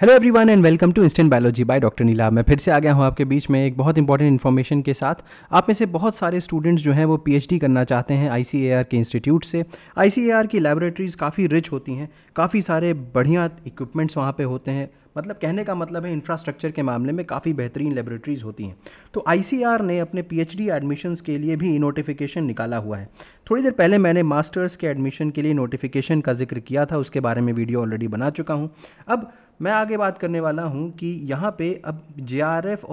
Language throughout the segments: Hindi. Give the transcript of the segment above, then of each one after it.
hello everyone and welcome to instant biology by doctor Neela मैं फिर से आ गया हूँ आपके बीच में एक बहुत इंपॉर्टेंट इन्फॉर्मेशन के साथ आप में से बहुत सारे स्टूडेंट्स जो हैं वो पीएचडी करना चाहते हैं आईसीएआर के इंस्टीट्यूट से आईसीएआर की लेबोरेटरीज़ काफ़ी रिच होती हैं काफ़ी सारे बढ़िया इक्विपमेंट्स वहाँ पर होते हैं मतलब कहने का मतलब है इंफ्रास्ट्रक्चर के मामले में काफ़ी बेहतरीन लेबोरेटरीज़ होती हैं तो आई ने अपने पी एडमिशन्स के लिए भी नोटिफिकेशन निकाला हुआ है थोड़ी देर पहले मैंने मास्टर्स के एडमिशन के लिए नोटिफिकेशन का जिक्र किया था उसके बारे में वीडियो ऑलरेडी बना चुका हूँ अब मैं आगे बात करने वाला हूँ कि यहाँ पे अब जे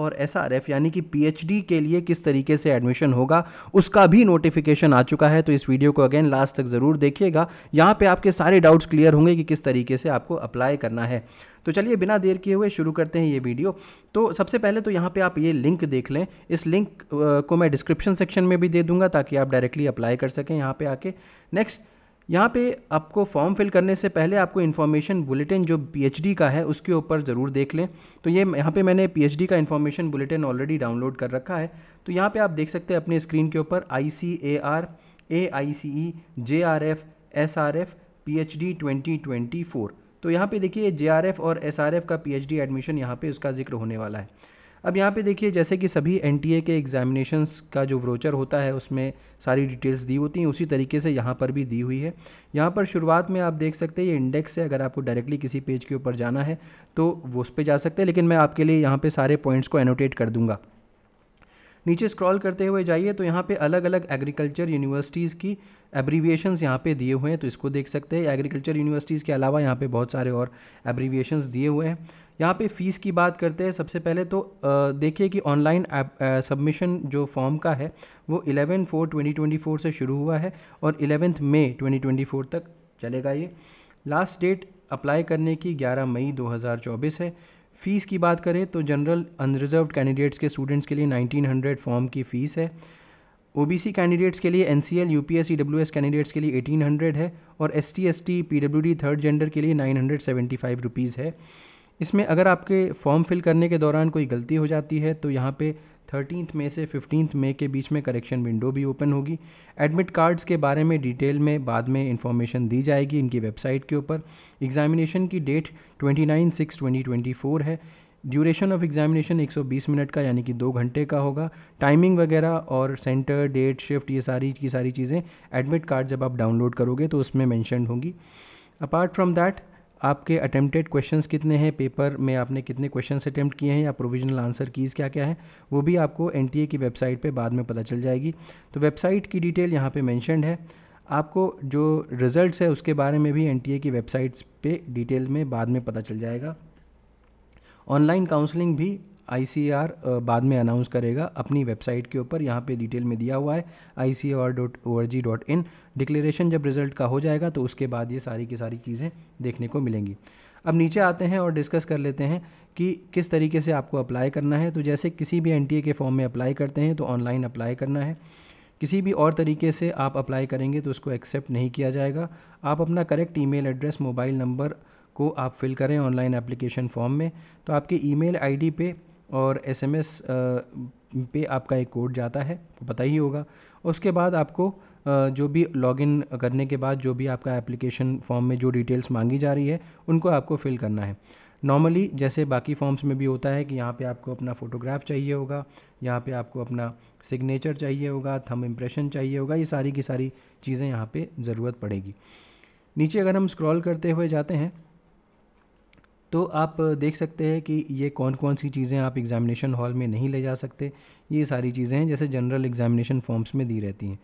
और एस यानी कि पी के लिए किस तरीके से एडमिशन होगा उसका भी नोटिफिकेशन आ चुका है तो इस वीडियो को अगेन लास्ट तक ज़रूर देखिएगा यहाँ पे आपके सारे डाउट्स क्लियर होंगे कि किस तरीके से आपको अप्लाई करना है तो चलिए बिना देर किए हुए शुरू करते हैं ये वीडियो तो सबसे पहले तो यहाँ पे आप ये लिंक देख लें इस लिंक को मैं डिस्क्रिप्शन सेक्शन में भी दे दूंगा ताकि आप डायरेक्टली अप्लाई कर सकें यहाँ पे आके नेक्स्ट यहाँ पे आपको फॉर्म फिल करने से पहले आपको इन्फॉर्मेशन बुलेटिन जो पीएचडी का है उसके ऊपर ज़रूर देख लें तो ये यहाँ पे मैंने पीएचडी का इन्फॉर्मेशन बुलेटिन ऑलरेडी डाउनलोड कर रखा है तो यहाँ पे आप देख सकते हैं अपने स्क्रीन के ऊपर I C A R A I C E J R F S R F P H D twenty twenty four तो यहाँ पे देखिए जे आर एफ और एस आर एफ का पी एच डी एडमिशन यहाँ पे उसका जिक्र होने वाला है अब यहाँ पे देखिए जैसे कि सभी एन के एग्जामिनेशंस का जो व्रोचर होता है उसमें सारी डिटेल्स दी होती हैं उसी तरीके से यहाँ पर भी दी हुई है यहाँ पर शुरुआत में आप देख सकते हैं ये इंडेक्स है अगर आपको डायरेक्टली किसी पेज के ऊपर जाना है तो वो उस पर जा सकते हैं लेकिन मैं आपके लिए यहाँ पर सारे पॉइंट्स को एनोटेट कर दूँगा नीचे स्क्रॉल करते हुए जाइए तो यहाँ पे अलग अलग एग्रीकल्चर यूनिवर्सिटीज़ की एब्रीविएशंस यहाँ पे दिए हुए हैं तो इसको देख सकते हैं एग्रीकल्चर यूनिवर्सिटीज़ के अलावा यहाँ पे बहुत सारे और एब्रीविएशंस दिए हुए हैं यहाँ पे फ़ीस की बात करते हैं सबसे पहले तो देखिए कि ऑनलाइन सबमिशन जो फॉर्म का है वो eleven four twenty twenty four से शुरू हुआ है और eleventh May twenty twenty four तक चलेगा ये लास्ट डेट अप्लाई करने की ग्यारह मई दो हज़ार चौबीस है फ़ीस की बात करें तो जनरल अनरिजर्व कैंडिडेट्स के स्टूडेंट्स के लिए 1900 फॉर्म की फ़ीस है ओबीसी कैंडिडेट्स के लिए N C L U P S W S candidates के लिए 1800 है और S T S T P W D third gender के लिए nine hundred seventy five rupees है इसमें अगर आपके फॉर्म फिल करने के दौरान कोई गलती हो जाती है तो यहाँ पे थर्टीन मई से फिफ्टीन मई के बीच में करेक्शन विंडो भी ओपन होगी एडमिट कार्ड्स के बारे में डिटेल में बाद में इंफॉर्मेशन दी जाएगी इनकी वेबसाइट के ऊपर एग्जामिनेशन की date twenty nine six twenty twenty four है ड्यूरेशन ऑफ एग्जामिनेशन 120 मिनट का यानी कि दो घंटे का होगा टाइमिंग वगैरह और सेंटर डेट शिफ्ट ये सारी की सारी चीज़ें एडमिट कार्ड जब आप डाउनलोड करोगे तो उसमें मैंशन होंगी अपार्ट फ्रॉम दैट आपके अटेम्प्टेड क्वेश्चंस कितने हैं पेपर में आपने कितने क्वेश्चंस अटैम्प्ट किए हैं या प्रोविजनल आंसर कीज़ क्या क्या है वो भी आपको एन की वेबसाइट पर बाद में पता चल जाएगी तो वेबसाइट की डिटेल यहाँ पर मैंशनड है आपको जो रिज़ल्ट है उसके बारे में भी एन की वेबसाइट्स पे डिटेल में बाद में पता चल जाएगा ऑनलाइन काउंसलिंग भी आई e बाद में अनाउंस करेगा अपनी वेबसाइट के ऊपर यहाँ पे डिटेल में दिया हुआ है I C R dot O R G dot in declaration जब रिजल्ट का हो जाएगा तो उसके बाद ये सारी की सारी चीज़ें देखने को मिलेंगी अब नीचे आते हैं और डिस्कस कर लेते हैं कि किस तरीके से आपको अप्लाई करना है तो जैसे किसी भी एन के फॉर्म में अप्लाई करते हैं तो ऑनलाइन अप्लाई करना है किसी भी और तरीके से आप अप्लाई करेंगे तो उसको एक्सेप्ट नहीं किया जाएगा आप अपना correct email address mobile number को आप फिल करें ऑनलाइन एप्लीकेशन फॉर्म में तो आपके ईमेल आईडी पे और एस एम एस पे आपका एक कोड जाता है पता ही होगा उसके बाद आपको जो भी लॉगिन करने के बाद जो भी आपका एप्लीकेशन फॉर्म में जो डिटेल्स मांगी जा रही है उनको आपको फिल करना है नॉर्मली जैसे बाकी फॉर्म्स में भी होता है कि यहाँ पे आपको अपना फ़ोटोग्राफ चाहिए होगा यहाँ पे आपको अपना सिग्नेचर चाहिए होगा थम इम्प्रेशन चाहिए होगा ये सारी की सारी चीज़ें यहाँ पे ज़रूरत पड़ेगी नीचे अगर हम स्क्रॉल करते हुए जाते हैं तो आप देख सकते हैं कि ये कौन कौन सी चीज़ें आप एग्ज़ामिनेशन हॉल में नहीं ले जा सकते ये सारी चीज़ें हैं जैसे जनरल एग्ज़ामिनेशन फॉर्म्स में दी रहती हैं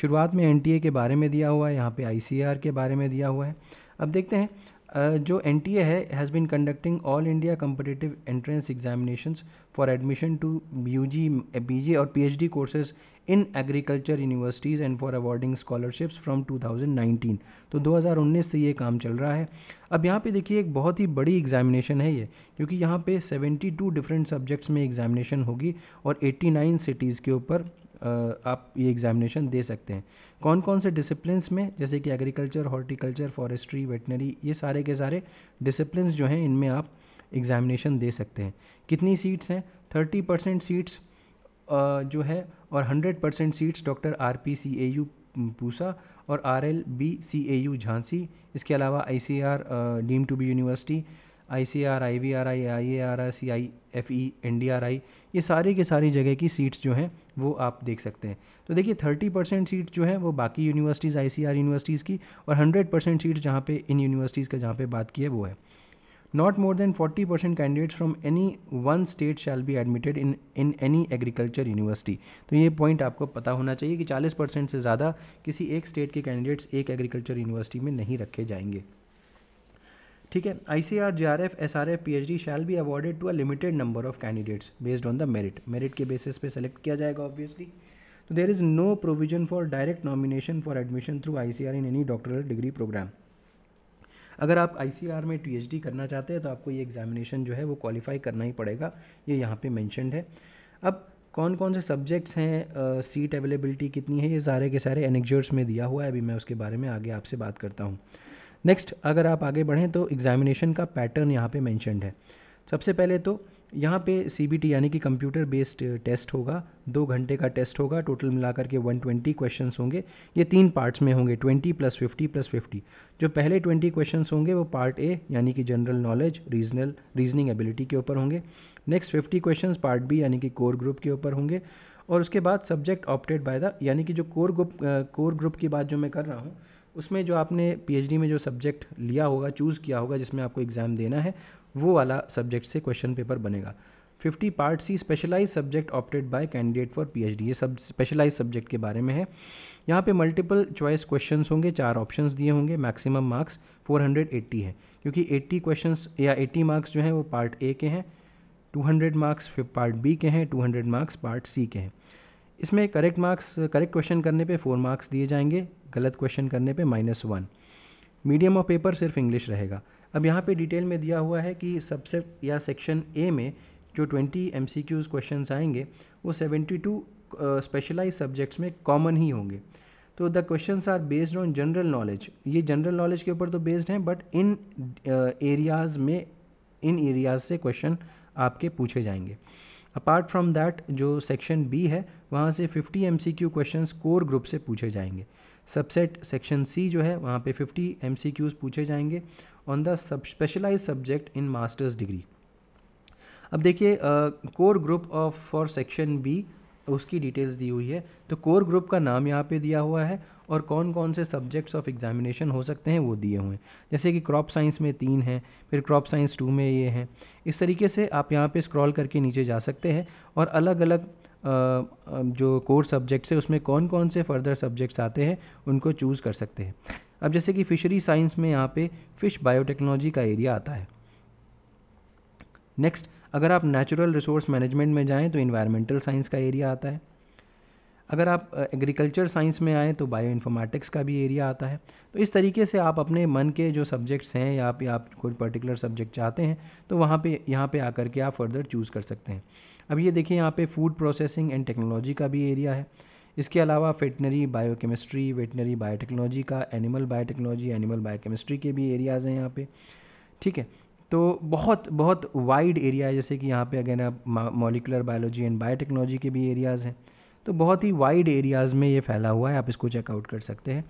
शुरुआत में एन के बारे में दिया हुआ है यहाँ पे आई के बारे में दिया हुआ है अब देखते हैं जो एन टी ए है has been conducting all India competitive entrance examination for admission to U G P G और P H D courses in agriculture universities and for awarding scholarships from two thousand nineteen तो दो हज़ार उन्नीस से ये काम चल रहा है अब यहाँ पर देखिए एक बहुत ही बड़ी एग्जामिनेशन है ये क्योंकि यहाँ पर सेवेंटी टू डिफरेंट सब्जेक्ट्स में एग्जामिनेशन होगी और एट्टी नाइन सिटीज़ के ऊपर आप ये एग्जामिनेशन दे सकते हैं कौन कौन से डिसिप्लिनस में जैसे कि एग्रीकल्चर हॉर्टिकल्चर फॉरेस्ट्री वेटनरी ये सारे के सारे डिसिप्लिनस जो हैं इनमें आप एग्जामिनेशन दे सकते हैं कितनी सीट्स हैं थर्टी परसेंट सीट्स जो है और hundred percent seats doctor R P C A U Pusa और R L B C A U Jhansi इसके अलावा I C R deem to be university I C R I V R I I A R I C I F E N D R I ये सारे के सारी जगह की सीट्स जो हैं वो आप देख सकते हैं तो देखिए थर्टी परसेंट सीट जो है वो बाकी universities I C R universities की और हंड्रेड परसेंट सीट्स जहाँ पे इन यूनिवर्सिटीज़ का जहाँ पे बात की है वो है not more than forty percent candidates from any one state shall be admitted in in any agriculture university तो ये पॉइंट आपको पता होना चाहिए कि चालीस परसेंट से ज़्यादा किसी एक स्टेट के कैंडिडेट्स एक एग्रीकल्चर यूनिवर्सिटी में नहीं रखे जाएंगे ठीक है I C R J R F S R F P H D shall be awarded to a limited number of candidates based on the merit merit के बेसिस पे सेलेक्ट किया जाएगा ऑब्वियसली तो there is no provision for direct nomination for admission through I C R in any doctoral degree program अगर आप आई सी आर में पी एच डी करना चाहते हैं तो आपको ये एग्जामिनेशन जो है वो क्वालिफाई करना ही पड़ेगा ये यहाँ पे मैंशनड है अब कौन कौन से सब्जेक्ट्स हैं सीट अवेलेबिलिटी कितनी है ये सारे के सारे एनेक्जर्स में दिया हुआ है अभी मैं उसके बारे में आगे आपसे बात करता हूँ नेक्स्ट अगर आप आगे बढ़ें तो एग्जामिनेशन का पैटर्न यहाँ पे मैंशनड है सबसे पहले तो यहाँ पे सी यानी कि कंप्यूटर बेस्ड टेस्ट होगा दो घंटे का टेस्ट होगा टोटल मिलाकर के 120 क्वेश्चन होंगे ये तीन पार्ट्स में होंगे 20 प्लस 50 प्लस 50 जो पहले 20 क्वेश्चन होंगे वो पार्ट ए यानी कि general knowledge regional reasoning ability के ऊपर होंगे नेक्स्ट 50 क्वेश्चन पार्ट बी यानी कि कोर ग्रुप के ऊपर होंगे और उसके बाद सब्जेक्ट ऑप्टेड बाय द यानी कि जो कोर ग्रुप कोर ग्रुप की बात जो मैं कर रहा हूँ उसमें जो आपने पीएचडी में जो सब्जेक्ट लिया होगा चूज़ किया होगा जिसमें आपको एग्ज़ाम देना है वो वाला सब्जेक्ट से क्वेश्चन पेपर बनेगा 50 part C specialize subject opted by candidate for PhD ये सब स्पेशलाइज सब्जेक्ट के बारे में है यहाँ पे मल्टीपल चॉइस क्वेश्चंस होंगे चार ऑप्शंस दिए होंगे मैक्सिमम मार्क्स 480 है क्योंकि 80 क्वेश्चंस या 80 मार्क्स जो हैं वो पार्ट ए के हैं 200 मार्क्स पार्ट बी के हैं 200 मार्क्स पार्ट सी के हैं इसमें करेक्ट मार्क्स करेक्ट क्वेश्चन करने पे फोर मार्क्स दिए जाएंगे गलत क्वेश्चन करने पे minus one medium of paper सिर्फ इंग्लिश रहेगा अब यहाँ पे डिटेल में दिया हुआ है कि सबसे या सेक्शन ए में जो twenty M C Qs question आएंगे वो सेवेंटी टू स्पेशलाइज सब्जेक्ट्स में कॉमन ही होंगे तो the question are based on general knowledge ये जनरल नॉलेज के ऊपर तो बेस्ड हैं बट इन एरियाज़ में इन एरियाज़ से क्वेश्चन आपके पूछे जाएंगे अपार्ट फ्रॉम दैट जो सेक्शन बी है वहाँ से 50 M C Q question core group से पूछे जाएंगे सबसेट सेक्शन सी जो है वहाँ पे 50 एम सी क्यूज़ पूछे जाएंगे on the sub specialize subject in masters degree अब देखिए core group of for section B उसकी डिटेल्स दी हुई है तो कोर ग्रुप का नाम यहाँ पे दिया हुआ है और कौन कौन से सब्जेक्ट्स ऑफ एग्जामिनेशन हो सकते हैं वो दिए हुए हैं जैसे कि क्रॉप साइंस में तीन हैं फिर क्रॉप साइंस टू में ये हैं इस तरीके से आप यहाँ पे स्क्रॉल करके नीचे जा सकते हैं और अलग अलग जो कोर सब्जेक्ट्स है उसमें कौन कौन से फर्दर सब्जेक्ट्स आते हैं उनको चूज़ कर सकते हैं अब जैसे कि फ़िशरी साइंस में यहाँ पे फ़िश बायोटेक्नोलॉजी का एरिया आता है नेक्स्ट अगर आप नेचुरल रिसोर्स मैनेजमेंट में जाएँ तो इन्वायरमेंटल साइंस का एरिया आता है अगर आप एग्रीकल्चर साइंस में आएँ तो बायो इन्फॉर्मेटिक्स का भी एरिया आता है तो इस तरीके से आप अपने मन के जो सब्जेक्ट्स हैं या आप या आप कोई पर्टिकुलर सब्जेक्ट चाहते हैं तो वहाँ पे यहाँ पे आकर के आप फर्दर चूज़ कर सकते हैं अब ये देखिए यहाँ पे फूड प्रोसेसिंग एंड टेक्नोलॉजी का भी एरिया है इसके अलावा वेटनरी बायोकेमिस्ट्री वेटनरी बायोटेक्नोलॉजी का एनिमल बायोटेक्नोलॉजी एनिमल बायोकेमिस्ट्री के भी एरियाज़ हैं यहाँ पे ठीक है तो बहुत बहुत वाइड एरिया है जैसे कि यहाँ पे अगेन आप मोलिकुलर बायोलॉजी एंड बायोटेक्नोलॉजी के भी एरियाज़ हैं तो बहुत ही वाइड एरियाज़ में ये फैला हुआ है आप इसको चेकआउट कर सकते हैं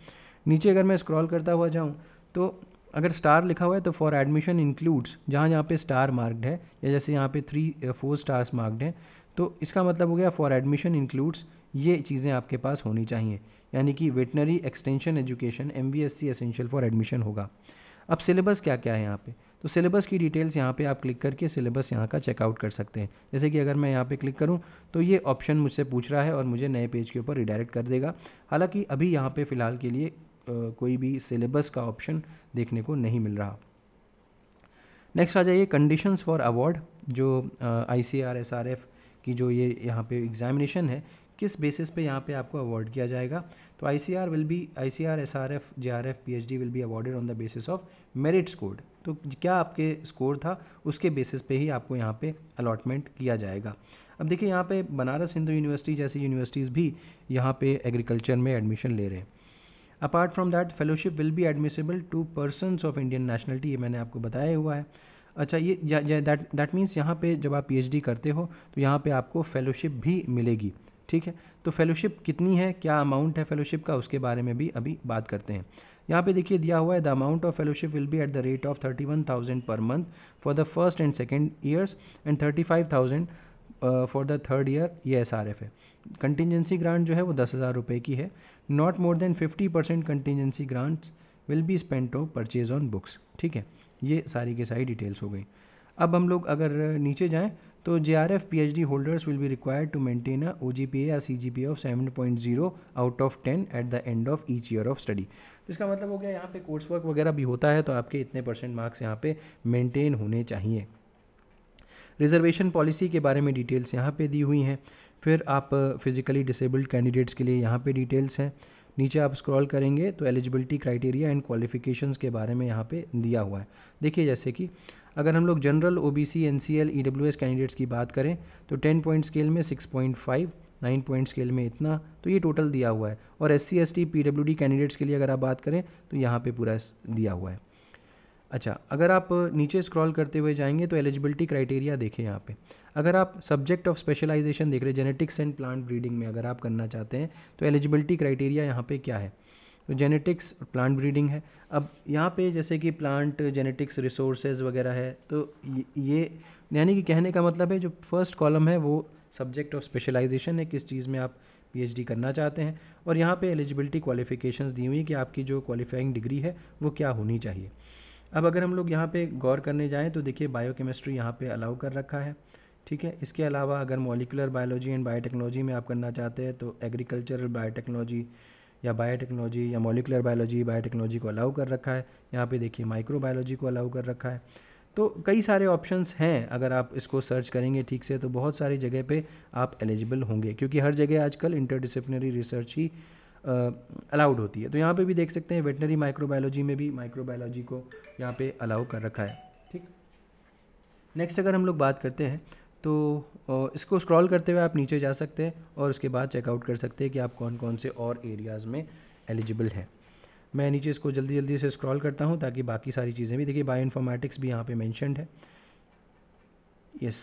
नीचे अगर मैं स्क्रॉल करता हुआ जाऊँ तो अगर स्टार लिखा हुआ है तो फॉर एडमिशन इंक्लूड्स जहाँ जहाँ पे स्टार मार्क्ड है या जैसे यहाँ पे थ्री फोर स्टार्स मार्क्ड हैं तो इसका मतलब हो गया फॉर एडमिशन इंक्लूड्स ये चीज़ें आपके पास होनी चाहिए यानी कि veterinary extension education M B S C essential for admission होगा अब सिलेबस क्या क्या है यहाँ पे तो सिलेबस की डिटेल्स यहाँ पे आप क्लिक करके सिलेबस यहाँ का चेकआउट कर सकते हैं जैसे कि अगर मैं यहाँ पे क्लिक करूँ तो ये ऑप्शन मुझसे पूछ रहा है और मुझे नए पेज के ऊपर रिडायरेक्ट कर देगा हालाँकि अभी यहाँ पर फ़िलहाल के लिए कोई भी सिलेबस का ऑप्शन देखने को नहीं मिल रहा नेक्स्ट आ जाइए कंडीशंस फॉर अवार्ड जो I C A R S R F जो ये यहाँ पे एग्जामिनेशन है किस बेसिस पे यहाँ पे आपको अवार्ड किया जाएगा तो I I C C R R R will be S F J R F P H D will be awarded on the basis of merit score तो क्या आपके स्कोर था उसके बेसिस पे ही आपको यहाँ पे अलॉटमेंट किया जाएगा अब देखिए यहाँ पे बनारस हिंदू यूनिवर्सिटी जैसी यूनिवर्सिटीज़ भी यहाँ पे एग्रीकल्चर में एडमिशन ले रहे हैं apart from that fellowship will be admissible to persons of Indian nationality ये मैंने आपको बताया हुआ है अच्छा ये दैट दैट मीन्स यहाँ पे जब आप पीएचडी करते हो तो यहाँ पे आपको फेलोशिप भी मिलेगी ठीक है तो फेलोशिप कितनी है क्या अमाउंट है फेलोशिप का उसके बारे में भी अभी बात करते हैं यहाँ पे देखिए दिया हुआ है the amount of fellowship will be at the rate of thirty one thousand per month for the first and second years and thirty five thousand for the third year ये एस आर एफ है कंटिजेंसी ग्रांट जो है वो दस हज़ार रुपये की है not more than fifty percent contingency grants will be spend of purchase on books ठीक है ये सारी की सारी डिटेल्स हो गई अब हम लोग अगर नीचे जाएँ तो J R F P H D holders will be required to maintain a O G P A या C G P of seven point zero out of ten at the end of each year of study तो इसका मतलब हो गया यहाँ पे कोर्स वर्क वगैरह भी होता है तो आपके इतने परसेंट मार्क्स यहाँ पे मेंटेन होने चाहिए रिजर्वेशन पॉलिसी के बारे में डिटेल्स यहाँ पे दी हुई हैं फिर आप फिजिकली डिसेबल्ड कैंडिडेट्स के लिए यहाँ पे डिटेल्स हैं नीचे आप स्क्रॉल करेंगे तो एलिजिबिलिटी क्राइटेरिया एंड क्वालिफिकेशंस के बारे में यहाँ पे दिया हुआ है देखिए जैसे कि अगर हम लोग general O B C N C L E W S candidates की बात करें तो टेन पॉइंट स्केल में six point five nine point scale में इतना तो ये टोटल दिया हुआ है और S C S T P W D candidates के लिए अगर आप बात करें तो यहाँ पे पूरा दिया हुआ है अच्छा अगर आप नीचे स्क्रॉल करते हुए जाएंगे तो एलिजिबिलिटी क्राइटेरिया देखें यहाँ पे अगर आप सब्जेक्ट ऑफ स्पेशलाइजेशन देख रहे हैं जेनेटिक्स एंड प्लांट ब्रीडिंग में अगर आप करना चाहते हैं तो एलिजिबिलिटी क्राइटेरिया यहाँ पे क्या है तो जेनेटिक्स प्लांट ब्रीडिंग है अब यहाँ पे जैसे कि प्लांट जेनेटिक्स रिसोर्सेज वगैरह है तो ये यानी कि कहने का मतलब है जो फर्स्ट कॉलम है वो सब्जेक्ट ऑफ स्पेशलाइजेशन है किस चीज़ में आप पीएचडी करना चाहते हैं और यहाँ पे एलिजिबिलिटी क्वालिफिकेशंस दी हुई कि आपकी जो क्वालिफाइंग डिग्री है वो क्या होनी चाहिए अब अगर हम लोग यहाँ पे गौर करने जाएँ तो देखिए बायोकेमिस्ट्री यहाँ पे अलाउ कर रखा है ठीक है इसके अलावा अगर मॉलिकुलर बायोलॉजी एंड बायोटेक्नोलॉजी में आप करना चाहते हैं तो एग्रीकल्चरल बायोटेक्नोलॉजी या बायोटेक्नोलॉजी या मोलिकुलर बायोलॉजी बायोटेक्नोलॉजी को अलाउ कर रखा है यहाँ पे देखिए माइक्रो बायोलॉजी को अलाउ कर रखा है तो कई सारे ऑप्शंस हैं अगर आप इसको सर्च करेंगे ठीक से तो बहुत सारी जगह पे आप एलिजिबल होंगे क्योंकि हर जगह आजकल इंटरडिसिप्लिनरी रिसर्च ही अलाउड होती है तो यहाँ पे भी देख सकते हैं वेटनरी माइक्रोबायोलॉजी में भी माइक्रोबायोलॉजी को यहाँ पे अलाउ कर रखा है ठीक नेक्स्ट अगर हम लोग बात करते हैं तो इसको स्क्रॉल करते हुए आप नीचे जा सकते हैं और उसके बाद चेकआउट कर सकते हैं कि आप कौन कौन से और एरियाज़ में एलिजिबल हैं मैं नीचे इसको जल्दी जल्दी से स्क्रॉल करता हूँ ताकि बाकी सारी चीज़ें भी देखिए बायो इन्फॉर्मेटिक्स भी यहाँ पर मैंशनड है यस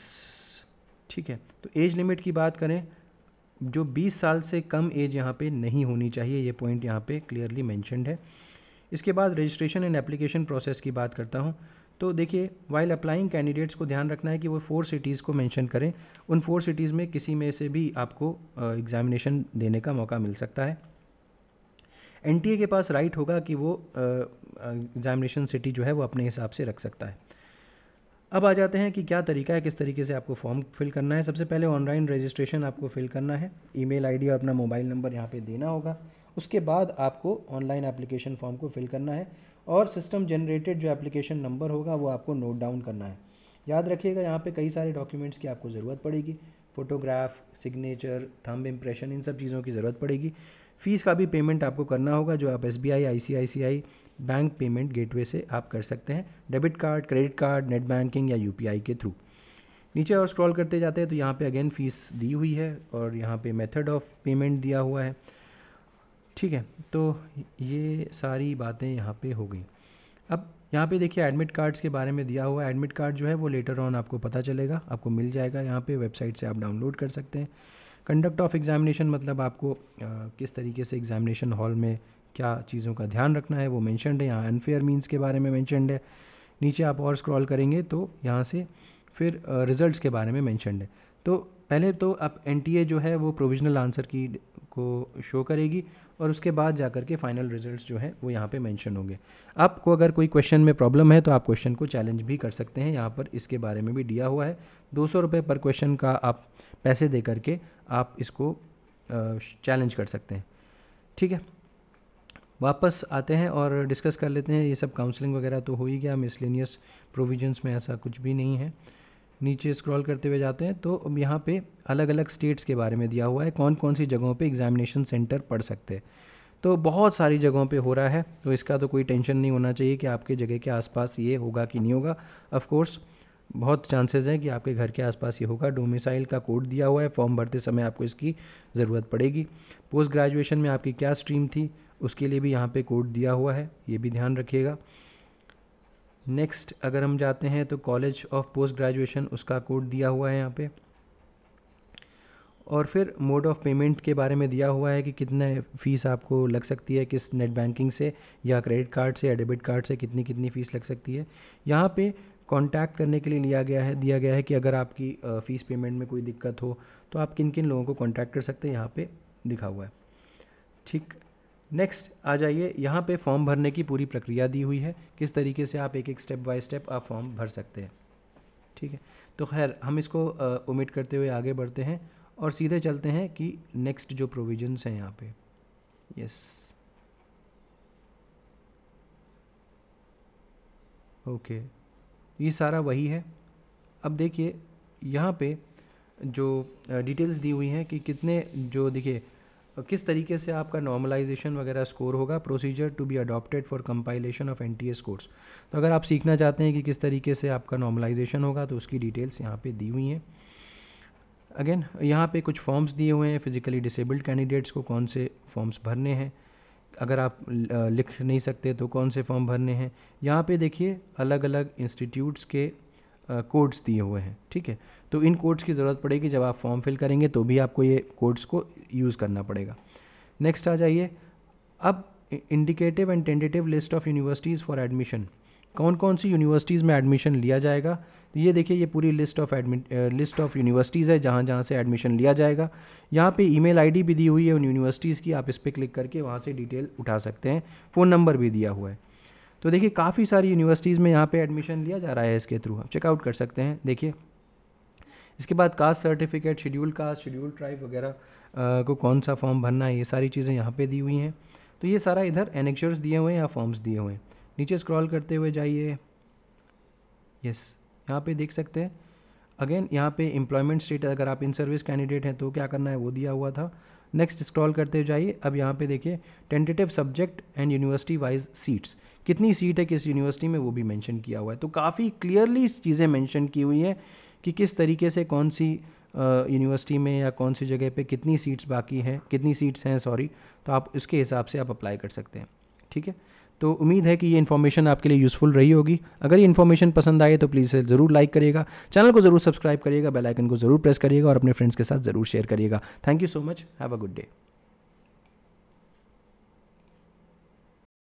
ठीक है तो एज लिमिट की बात करें जो 20 साल से कम एज यहाँ पे नहीं होनी चाहिए ये पॉइंट यहाँ पे क्लियरली मैंशनड है इसके बाद रजिस्ट्रेशन एंड एप्लीकेशन प्रोसेस की बात करता हूँ तो देखिए वाइल अप्लाइंग कैंडिडेट्स को ध्यान रखना है कि वो फोर सिटीज़ को मेंशन करें उन फोर सिटीज़ में किसी में से भी आपको एग्ज़ामिनेशन देने का मौका मिल सकता है एन के पास राइट होगा कि वो एग्ज़ामिनेशन सिटी जो है वो अपने हिसाब से रख सकता है अब आ जाते हैं कि क्या तरीका है किस तरीके से आपको फॉर्म फिल करना है सबसे पहले ऑनलाइन रजिस्ट्रेशन आपको फिल करना है ईमेल आईडी और अपना मोबाइल नंबर यहाँ पे देना होगा उसके बाद आपको ऑनलाइन एप्लीकेशन फॉर्म को फिल करना है और सिस्टम जनरेटेड जो एप्लीकेशन नंबर होगा वो आपको नोट डाउन करना है याद रखिएगा यहाँ पे कई सारे डॉक्यूमेंट्स की आपको ज़रूरत पड़ेगी फ़ोटोग्राफ सिग्नेचर थंब इम्प्रेशन इन सब चीज़ों की ज़रूरत पड़ेगी फ़ीस का भी पेमेंट आपको करना होगा जो आप S B I I I C bank payment gateway से आप कर सकते हैं debit card credit card net banking या यू पी आई के थ्रू नीचे और स्क्रॉल करते जाते हैं तो यहाँ पे अगेन फ़ीस दी हुई है और यहाँ पे मेथड ऑफ पेमेंट दिया हुआ है ठीक है तो ये सारी बातें यहाँ पे हो गई अब यहाँ पे देखिए एडमिट कार्ड्स के बारे में दिया हुआ एडमिट कार्ड जो है वो लेटर ऑन आपको पता चलेगा आपको मिल जाएगा यहाँ पे वेबसाइट से आप डाउनलोड कर सकते हैं कंडक्ट ऑफ एग्जामिनेशन मतलब आपको आ, किस तरीके से एग्जामिनेशन हॉल में क्या चीज़ों का ध्यान रखना है वो मैंशनड है यहाँ अनफेयर मीन्स के बारे में मैंशनड है नीचे आप और स्क्रॉल करेंगे तो यहाँ से फिर रिज़ल्ट के बारे में मैंशनड है तो पहले तो आप एन जो है वो प्रोविजनल आंसर की को शो करेगी और उसके बाद जा कर के फाइनल रिजल्ट्स जो हैं वो यहाँ पे मेंशन होंगे आपको अगर कोई क्वेश्चन में प्रॉब्लम है तो आप क्वेश्चन को चैलेंज भी कर सकते हैं यहाँ पर इसके बारे में भी दिया हुआ है दो सौ रुपये पर क्वेश्चन का आप पैसे दे करके आप इसको चैलेंज कर सकते हैं ठीक है वापस आते हैं और डिस्कस कर लेते हैं ये सब काउंसलिंग वगैरह तो हो ही गया मिसलिनियस प्रोविजन्स में ऐसा कुछ भी नहीं है नीचे स्क्रॉल करते हुए जाते हैं तो यहाँ पे अलग अलग स्टेट्स के बारे में दिया हुआ है कौन कौन सी जगहों पे एग्जामिनेशन सेंटर पढ़ सकते हैं तो बहुत सारी जगहों पे हो रहा है तो इसका तो कोई टेंशन नहीं होना चाहिए कि आपके जगह के आसपास ये होगा कि नहीं होगा ऑफ़ बहुत चांसेस हैं कि आपके घर के आसपास ये होगा डोमिसाइल का कोड दिया हुआ है फॉर्म भरते समय आपको इसकी ज़रूरत पड़ेगी पोस्ट ग्रेजुएशन में आपकी क्या स्ट्रीम थी उसके लिए भी यहाँ पे कोड दिया हुआ है ये भी ध्यान रखिएगा नेक्स्ट अगर हम जाते हैं तो कॉलेज ऑफ पोस्ट ग्रेजुएशन उसका कोड दिया हुआ है यहाँ पे और फिर मोड ऑफ पेमेंट के बारे में दिया हुआ है कि कितना फ़ीस आपको लग सकती है किस नेट बैंकिंग से या क्रेडिट कार्ड से या डेबिट कार्ड से कितनी कितनी फ़ीस लग सकती है यहाँ पे कांटेक्ट करने के लिए लिया गया है दिया गया है कि अगर आपकी फ़ीस पेमेंट में कोई दिक्कत हो तो आप किन किन लोगों को कॉन्टैक्ट कर सकते हैं यहाँ पर दिखा हुआ है ठीक नेक्स्ट आ जाइए यहाँ पे फॉर्म भरने की पूरी प्रक्रिया दी हुई है किस तरीके से आप एक एक स्टेप बाय स्टेप आप फॉर्म भर सकते हैं ठीक है तो खैर हम इसको उम्मीद करते हुए आगे बढ़ते हैं और सीधे चलते हैं कि नेक्स्ट जो प्रोविजंस हैं यहाँ पे यस ओके ये सारा वही है अब देखिए यहाँ पे जो डिटेल्स दी हुई हैं कि कितने जो देखिए और किस तरीके से आपका नॉर्मलाइजेशन वगैरह स्कोर होगा procedure to be adopted for compilation of N T course तो अगर आप सीखना चाहते हैं कि किस तरीके से आपका नॉर्मलाइजेशन होगा तो उसकी डिटेल्स यहाँ पे दी हुई हैं अगेन यहाँ पे कुछ फॉर्म्स दिए हुए हैं फिजिकली डिसेबल्ड कैंडिडेट्स को कौन से फॉर्म्स भरने हैं अगर आप लिख नहीं सकते तो कौन से फॉर्म भरने हैं यहाँ पे देखिए अलग अलग इंस्टीट्यूट्स के कोड्स दिए हुए हैं ठीक है तो इन कोड्स की ज़रूरत पड़ेगी जब आप फॉर्म फिल करेंगे तो भी आपको ये कोड्स को यूज़ करना पड़ेगा नेक्स्ट आ जाइए अब indicative and tentative list of universities for admission कौन कौन सी यूनिवर्सिटीज़ में एडमिशन लिया जाएगा तो ये देखिए ये पूरी list of admit list of universities है जहाँ जहाँ से एडमिशन लिया जाएगा यहाँ पे ईमेल आईडी भी दी हुई है उन यूनिवर्सिटीज़ की आप इस पर क्लिक करके वहाँ से डिटेल उठा सकते हैं फ़ोन नंबर भी दिया हुआ है तो देखिए काफ़ी सारी यूनिवर्सिटीज़ में यहाँ पे एडमिशन लिया जा रहा है इसके थ्रू आप चेकआउट कर सकते हैं देखिए इसके बाद caste certificate schedule caste schedule tribe वगैरह को कौन सा फॉर्म भरना है ये सारी चीज़ें यहाँ पर दी हुई हैं तो ये सारा इधर एनेक्चर्स दिए हुए हैं या फॉर्म्स दिए हुए हैं नीचे स्क्रॉल करते हुए जाइए यस यहाँ पे देख सकते हैं अगेन यहाँ पे एम्प्लॉयमेंट स्टेट अगर आप इन सर्विस कैंडिडेट हैं तो क्या करना है वो दिया हुआ था नेक्स्ट स्क्रॉल करते जाइए अब यहाँ पे देखिए tentative subject and university wise seats कितनी सीट है किस यूनिवर्सिटी में वो भी मेंशन किया हुआ है तो काफ़ी क्लियरली चीज़ें मेंशन की हुई हैं कि किस तरीके से कौन सी यूनिवर्सिटी uh, में या कौन सी जगह पे कितनी सीट्स बाकी हैं कितनी सीट्स हैं सॉरी तो आप उसके हिसाब से आप अप्लाई कर सकते हैं ठीक है तो उम्मीद है कि ये इन्फॉर्मेशन आपके लिए यूज़फुल रही होगी अगर ये इन्फॉर्मेशन पसंद आए तो प्लीज़ ज़रूर लाइक करिएगा चैनल को ज़रूर सब्सक्राइब करिएगा बेल आइकन को ज़रूर प्रेस करिएगा और अपने फ्रेंड्स के साथ ज़रूर शेयर करिएगा thank you so much have a good day